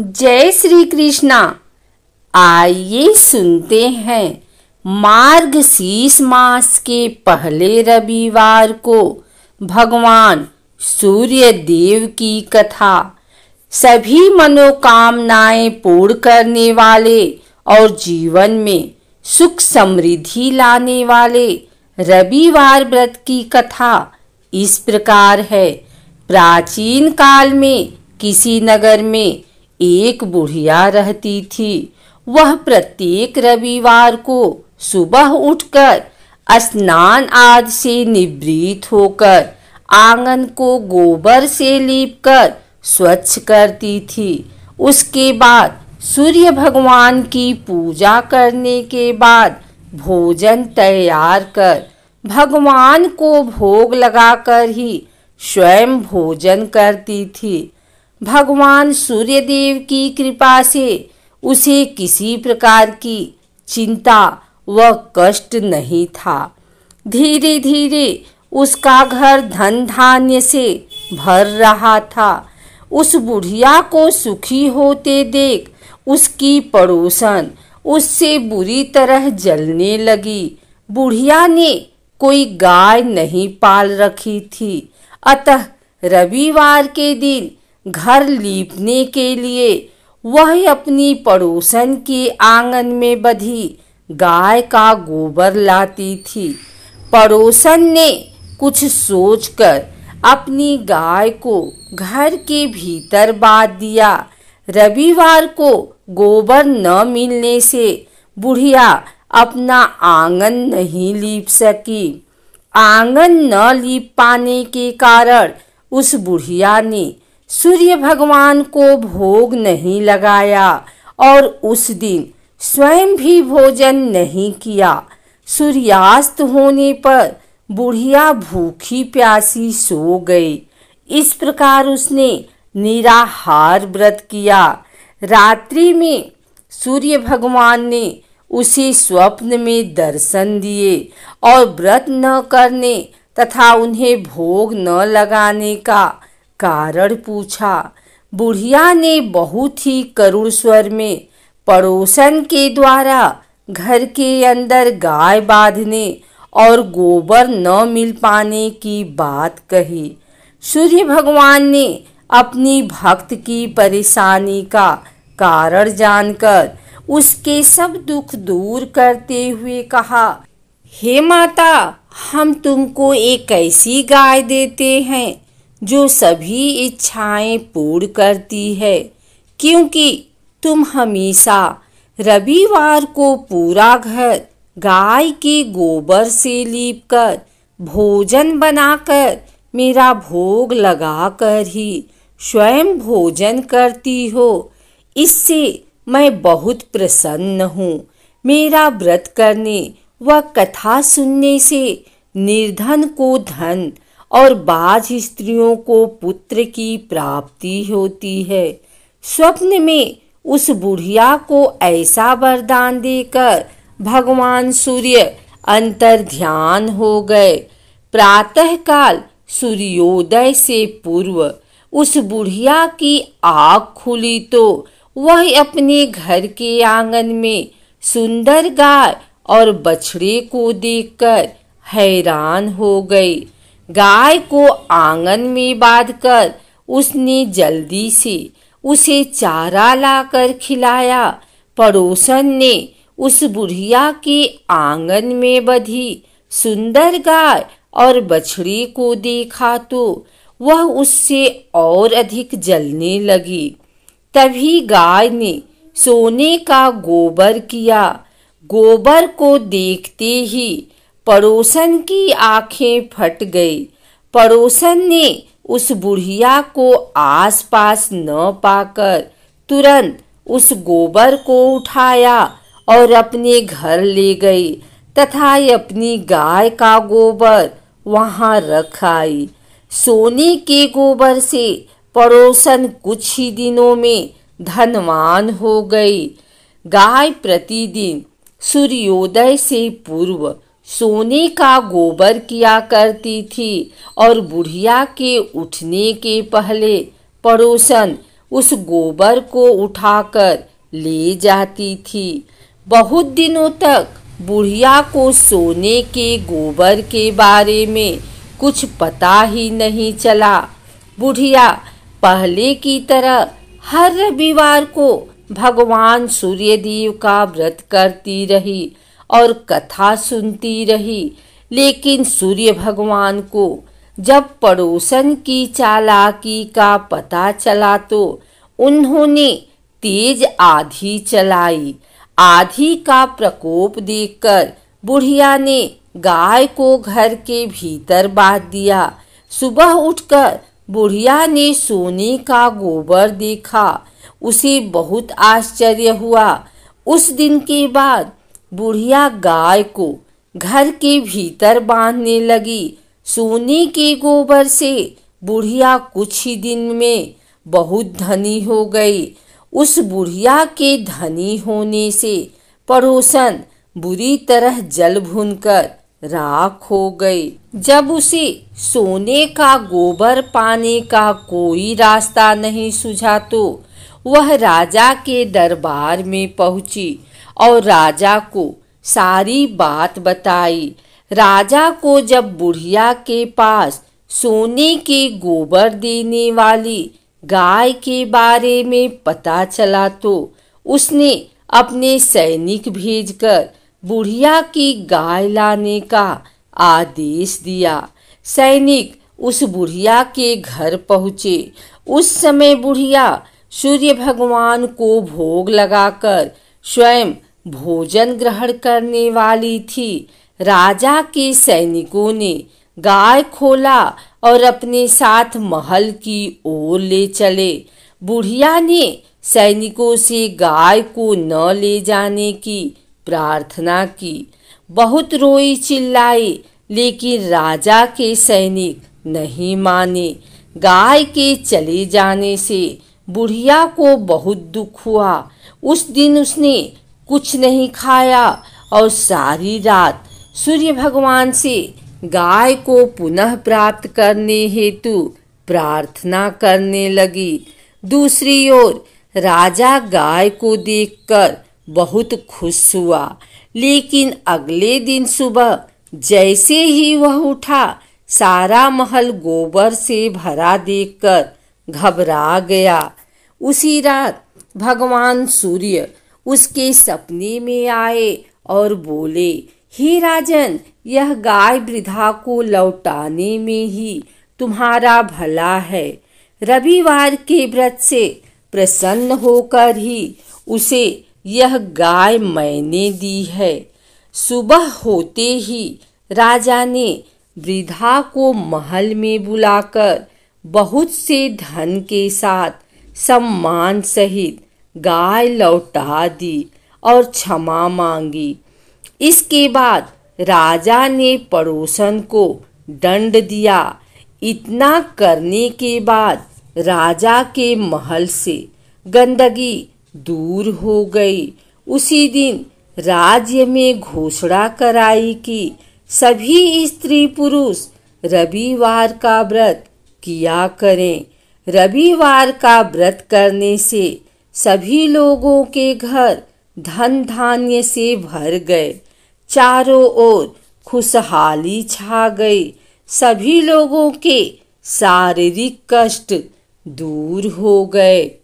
जय श्री कृष्णा आइए सुनते हैं मार्ग शीश मास के पहले रविवार को भगवान सूर्य देव की कथा सभी मनोकामनाएं पूर्ण करने वाले और जीवन में सुख समृद्धि लाने वाले रविवार व्रत की कथा इस प्रकार है प्राचीन काल में किसी नगर में एक बुढ़िया रहती थी वह प्रत्येक रविवार को सुबह उठकर स्नान आदि से निवृत्त होकर आंगन को गोबर से लीपकर स्वच्छ करती थी उसके बाद सूर्य भगवान की पूजा करने के बाद भोजन तैयार कर भगवान को भोग लगाकर ही स्वयं भोजन करती थी भगवान सूर्यदेव की कृपा से उसे किसी प्रकार की चिंता व कष्ट नहीं था धीरे धीरे उसका घर धन धान्य से भर रहा था उस बुढ़िया को सुखी होते देख उसकी पड़ोसन उससे बुरी तरह जलने लगी बुढ़िया ने कोई गाय नहीं पाल रखी थी अतः रविवार के दिन घर लीपने के लिए वह अपनी पड़ोसन के आंगन में बधी गाय का गोबर लाती थी पड़ोसन ने कुछ सोचकर अपनी गाय को घर के भीतर बांध दिया रविवार को गोबर न मिलने से बुढ़िया अपना आंगन नहीं लीप सकी आंगन न लीप पाने के कारण उस बुढ़िया ने सूर्य भगवान को भोग नहीं लगाया और उस दिन स्वयं भी भोजन नहीं किया सूर्यास्त होने पर बुढ़िया भूखी प्यासी सो गई इस प्रकार उसने निराहार व्रत किया रात्रि में सूर्य भगवान ने उसे स्वप्न में दर्शन दिए और व्रत न करने तथा उन्हें भोग न लगाने का कारण पूछा बुढ़िया ने बहुत ही करुण स्वर में पड़ोसन के द्वारा घर के अंदर गाय बांधने और गोबर न मिल पाने की बात कही सूर्य भगवान ने अपनी भक्त की परेशानी का कारण जानकर उसके सब दुख दूर करते हुए कहा हे माता हम तुमको एक ऐसी गाय देते हैं जो सभी इच्छाएं पूर्ण करती है क्योंकि तुम हमेशा रविवार को पूरा घर गाय के गोबर से लीप कर भोजन बनाकर मेरा भोग लगाकर ही स्वयं भोजन करती हो इससे मैं बहुत प्रसन्न हूँ मेरा व्रत करने व कथा सुनने से निर्धन को धन और बाज स्त्रियों को पुत्र की प्राप्ति होती है स्वप्न में उस बुढ़िया को ऐसा वरदान देकर भगवान सूर्य अंतर ध्यान हो गए प्रातःकाल सूर्योदय से पूर्व उस बुढ़िया की आँख खुली तो वह अपने घर के आंगन में सुंदर गाय और बछड़े को देखकर हैरान हो गई गाय को आंगन में बांधकर उसने जल्दी से उसे चारा लाकर खिलाया पड़ोसन ने उस बुढ़िया के आंगन में बधी सुंदर गाय और बछड़ी को देखा तो वह उससे और अधिक जलने लगी तभी गाय ने सोने का गोबर किया गोबर को देखते ही पड़ोसन की आंखें फट गई पड़ोसन ने उस बुढ़िया को आसपास न पाकर तुरंत उस गोबर को उठाया और अपने घर ले गई तथा अपनी गाय का गोबर वहाँ रख आई सोने के गोबर से पड़ोसन कुछ ही दिनों में धनवान हो गई गाय प्रतिदिन सूर्योदय से पूर्व सोने का गोबर किया करती थी और बुढ़िया के उठने के पहले पड़ोसन उस गोबर को उठाकर ले जाती थी बहुत दिनों तक बुढ़िया को सोने के गोबर के बारे में कुछ पता ही नहीं चला बुढ़िया पहले की तरह हर रविवार को भगवान सूर्यदेव का व्रत करती रही और कथा सुनती रही लेकिन सूर्य भगवान को जब पड़ोसन की चालाकी का पता चला तो उन्होंने तेज आधी चलाई आधी का प्रकोप देखकर बुढ़िया ने गाय को घर के भीतर बांध दिया सुबह उठकर बुढ़िया ने सोने का गोबर देखा उसे बहुत आश्चर्य हुआ उस दिन के बाद बुढ़िया गाय को घर के भीतर बांधने लगी सोने के गोबर से बुढ़िया कुछ ही दिन में बहुत धनी हो गई उस बुढ़िया के धनी होने से पड़ोसन बुरी तरह जल कर राख हो गई जब उसे सोने का गोबर पाने का कोई रास्ता नहीं सुझा तो वह राजा के दरबार में पहुंची और राजा को सारी बात बताई राजा को जब बुढ़िया के पास सोने के गोबर देने वाली गाय के बारे में पता चला तो उसने अपने सैनिक भेजकर बुढ़िया की गाय लाने का आदेश दिया सैनिक उस बुढ़िया के घर पहुँचे उस समय बुढ़िया सूर्य भगवान को भोग लगाकर स्वयं भोजन ग्रहण करने वाली थी राजा के सैनिकों ने गाय खोला और अपने साथ महल की ओर ले चले बुढ़िया ने सैनिकों से गाय को न ले जाने की प्रार्थना की बहुत रोई चिल्लाई लेकिन राजा के सैनिक नहीं माने गाय के चले जाने से बुढ़िया को बहुत दुख हुआ उस दिन उसने कुछ नहीं खाया और सारी रात सूर्य भगवान से गाय को पुनः प्राप्त करने हेतु प्रार्थना करने लगी दूसरी ओर राजा गाय को देखकर बहुत खुश हुआ लेकिन अगले दिन सुबह जैसे ही वह उठा सारा महल गोबर से भरा देखकर घबरा गया उसी रात भगवान सूर्य उसके सपने में आए और बोले हे राजन यह गाय वृद्धा को लौटाने में ही तुम्हारा भला है रविवार के व्रत से प्रसन्न होकर ही उसे यह गाय मैंने दी है सुबह होते ही राजा ने वृद्धा को महल में बुलाकर बहुत से धन के साथ सम्मान सहित गाय लौटा दी और क्षमा मांगी इसके बाद राजा ने पड़ोसन को दंड दिया इतना करने के बाद राजा के महल से गंदगी दूर हो गई उसी दिन राज्य में घोषणा कराई कि सभी स्त्री पुरुष रविवार का व्रत किया करें रविवार का व्रत करने से सभी लोगों के घर धन धान्य से भर गए चारों ओर खुशहाली छा गई सभी लोगों के शारीरिक कष्ट दूर हो गए